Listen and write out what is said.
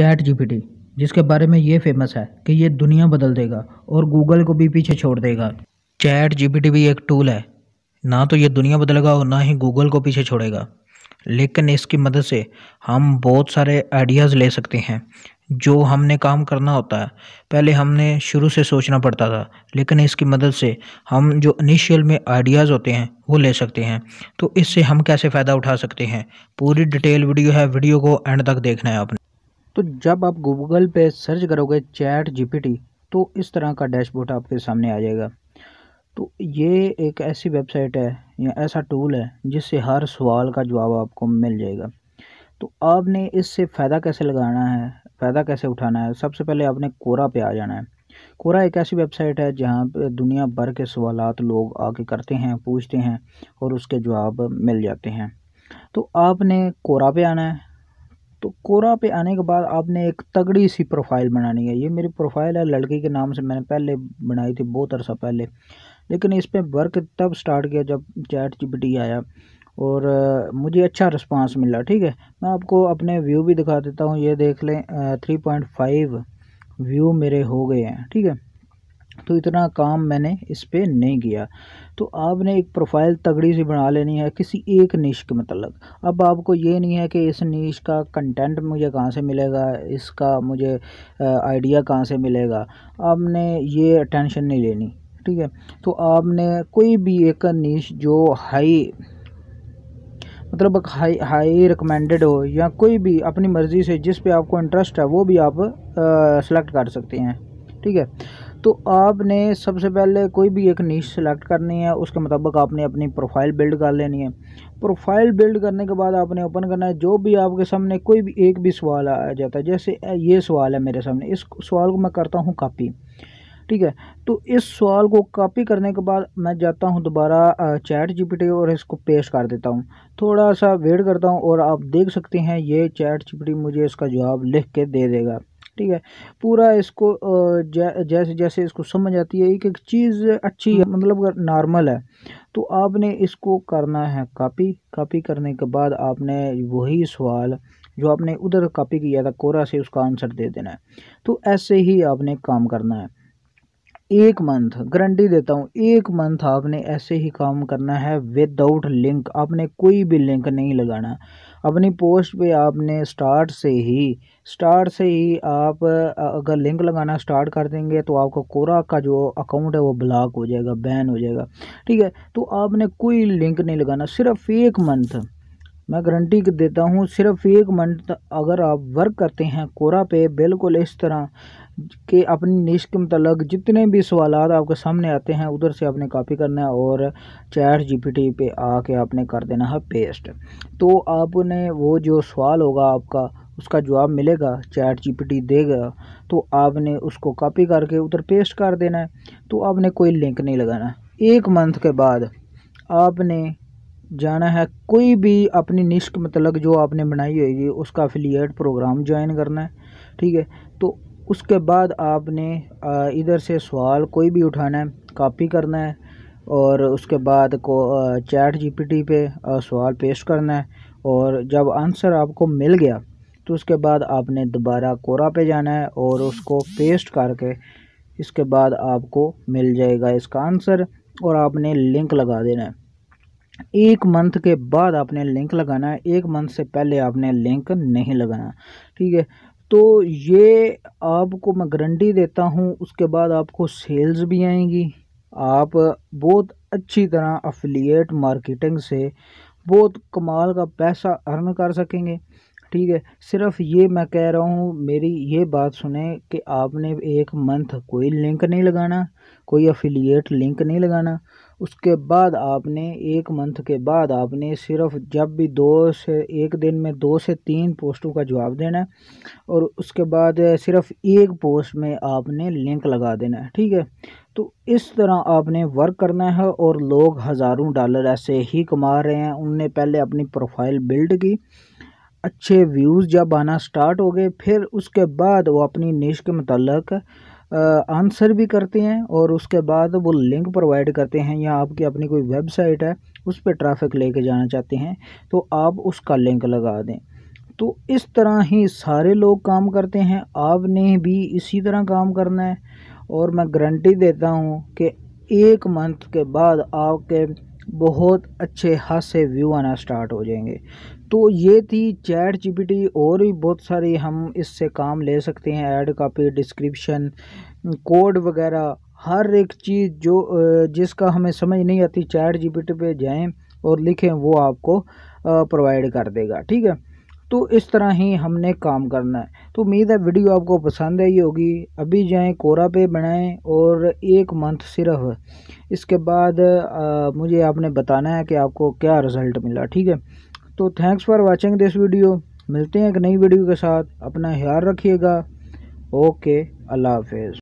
chat GPT जिसके बारे में ये फेमस है कि ये दुनिया बदल देगा और गूगल को भी पीछे छोड़ देगा चैट जीपीटी भी एक टूल है ना तो ये दुनिया बदलेगा और ना ही गूगल को पीछे छोड़ेगा लेकिन इसकी मदद से हम बहुत सारे आइडियाज़ ले सकते हैं जो हमने काम करना होता है पहले हमने शुरू से सोचना पड़ता था लेकिन इसकी मदद से हम जो इनिशियल में आइडियाज़ होते हैं वो ले सकते हैं तो इससे हम कैसे फ़ायदा उठा सकते हैं पूरी डिटेल वीडियो है वीडियो को एंड तक देखना है आपने तो जब आप गूगल पे सर्च करोगे चैट जीपीटी तो इस तरह का डैशबोर्ड आपके सामने आ जाएगा तो ये एक ऐसी वेबसाइट है या ऐसा टूल है जिससे हर सवाल का जवाब आपको मिल जाएगा तो आपने इससे फ़ायदा कैसे लगाना है फ़ायदा कैसे उठाना है सबसे पहले आपने कोरा पे आ जाना है कोरा एक ऐसी वेबसाइट है जहाँ पर दुनिया भर के सवाल लोग आके करते हैं पूछते हैं और उसके जवाब मिल जाते हैं तो आपने कोरा पे आना है तो कोरा पे आने के बाद आपने एक तगड़ी सी प्रोफाइल बनानी है ये मेरी प्रोफाइल है लड़की के नाम से मैंने पहले बनाई थी बहुत अरसा पहले लेकिन इस पर वर्क तब स्टार्ट किया जब चैट जी आया और मुझे अच्छा रिस्पांस मिला ठीक है मैं आपको अपने व्यू भी दिखा देता हूँ ये देख लें थ्री पॉइंट फाइव व्यू मेरे हो गए हैं ठीक है तो इतना काम मैंने इस पर नहीं किया तो आपने एक प्रोफाइल तगड़ी सी बना लेनी है किसी एक नीश के मतलब अब आपको ये नहीं है कि इस नीश का कंटेंट मुझे कहाँ से मिलेगा इसका मुझे आइडिया कहाँ से मिलेगा आपने ये अटेंशन नहीं लेनी ठीक है तो आपने कोई भी एक नीश जो हाई मतलब हाई हाई रिकमेंडेड हो या कोई भी अपनी मर्ज़ी से जिस पे आपको इंटरेस्ट है वो भी आप सेलेक्ट कर सकते हैं ठीक है तो आपने सबसे पहले कोई भी एक नीच सेलेक्ट करनी है उसके मुताबिक आपने अपनी प्रोफाइल बिल्ड कर लेनी है प्रोफाइल बिल्ड करने के बाद आपने ओपन करना है जो भी आपके सामने कोई भी एक भी सवाल आ जाता है जैसे ये सवाल है मेरे सामने इस सवाल को मैं करता हूँ कापी ठीक है तो इस सवाल को कॉपी करने के बाद मैं जाता हूँ दोबारा चैट जीपीटी और इसको पेस्ट कर देता हूँ थोड़ा सा वेट करता हूँ और आप देख सकते हैं ये चैट जीपीटी मुझे इसका जवाब लिख के दे देगा ठीक है पूरा इसको जैसे जैसे इसको समझ आती है एक एक चीज़ अच्छी है मतलब नॉर्मल है तो आपने इसको करना है कॉपी कॉपी करने के बाद आपने वही सवाल जो आपने उधर कॉपी किया था कोरा से उसका आंसर दे देना है तो ऐसे ही आपने काम करना है एक मंथ गारंटी देता हूँ एक मंथ आपने ऐसे ही काम करना है विदाउट लिंक आपने कोई भी लिंक नहीं लगाना अपनी पोस्ट पे आपने स्टार्ट से ही स्टार्ट से ही आप अगर लिंक लगाना स्टार्ट कर देंगे तो आपका कोरा का जो अकाउंट है वो ब्लॉक हो जाएगा बैन हो जाएगा ठीक है तो आपने कोई लिंक नहीं लगाना सिर्फ एक मंथ मैं गारंटी देता हूँ सिर्फ एक मंथ अगर आप वर्क करते हैं कोरा पे बिल्कुल इस तरह के अपनी नीच के मतलब जितने भी सवाल आपके सामने आते हैं उधर से आपने कॉपी करना है और चैट जीपीटी पे आके आपने कर देना है पेस्ट तो आपने वो जो सवाल होगा आपका उसका जवाब मिलेगा चैट जीपीटी देगा तो आपने उसको कॉपी करके उधर पेस्ट कर देना है तो आपने कोई लिंक नहीं लगाना एक मंथ के बाद आपने जाना है कोई भी अपनी निश्क मतलब जो आपने बनाई होगी उसका अफिलियट प्रोग्राम ज्वाइन करना है ठीक है तो उसके बाद आपने इधर से सवाल कोई भी उठाना है कॉपी करना है और उसके बाद को चैट जीपीटी पे सवाल पेश करना है और जब आंसर आपको मिल गया तो उसके बाद आपने दोबारा कोरा पे जाना है और उसको पेस्ट करके इसके बाद आपको मिल जाएगा इसका आंसर और आपने लिंक लगा देना है एक मंथ के बाद आपने लिंक लगाना है एक मंथ से पहले आपने लिंक नहीं लगाना ठीक है तो ये आपको मैं गारंटी देता हूँ उसके बाद आपको सेल्स भी आएंगी आप बहुत अच्छी तरह अफिलिएट मार्केटिंग से बहुत कमाल का पैसा अर्न कर सकेंगे ठीक है सिर्फ ये मैं कह रहा हूँ मेरी ये बात सुने कि आपने एक मंथ कोई लिंक नहीं लगाना कोई अफिलिएट लिंक नहीं लगाना उसके बाद आपने एक मंथ के बाद आपने सिर्फ जब भी दो से एक दिन में दो से तीन पोस्टों का जवाब देना है और उसके बाद सिर्फ एक पोस्ट में आपने लिंक लगा देना है ठीक है तो इस तरह आपने वर्क करना है और लोग हज़ारों डॉलर ऐसे ही कमा रहे हैं उनने पहले अपनी प्रोफाइल बिल्ड की अच्छे व्यूज़ जब आना स्टार्ट हो गए फिर उसके बाद वो अपनी निश के मतलब आंसर भी करते हैं और उसके बाद वो लिंक प्रोवाइड करते हैं या आपकी अपनी कोई वेबसाइट है उस पर ट्रैफिक लेके जाना चाहते हैं तो आप उसका लिंक लगा दें तो इस तरह ही सारे लोग काम करते हैं आपने भी इसी तरह काम करना है और मैं गारंटी देता हूँ कि एक मंथ के बाद आपके बहुत अच्छे हाथ से व्यू आना स्टार्ट हो जाएंगे तो ये थी चैट जीपीटी और भी बहुत सारी हम इससे काम ले सकते हैं ऐड कापी डिस्क्रिप्शन कोड वगैरह हर एक चीज़ जो जिसका हमें समझ नहीं आती चैट जीपीटी पे जाएं और लिखें वो आपको प्रोवाइड कर देगा ठीक है तो इस तरह ही हमने काम करना है तो उम्मीद है वीडियो आपको पसंद आई होगी अभी जाएं कोरा पे बनाएं और एक मंथ सिर्फ इसके बाद आ, मुझे आपने बताना है कि आपको क्या रिज़ल्ट मिला ठीक है दोस्तों thanks for watching this video मिलते हैं एक नई वीडियो के साथ अपना ख्याल रखिएगा ओके अल्लाह हाफिज़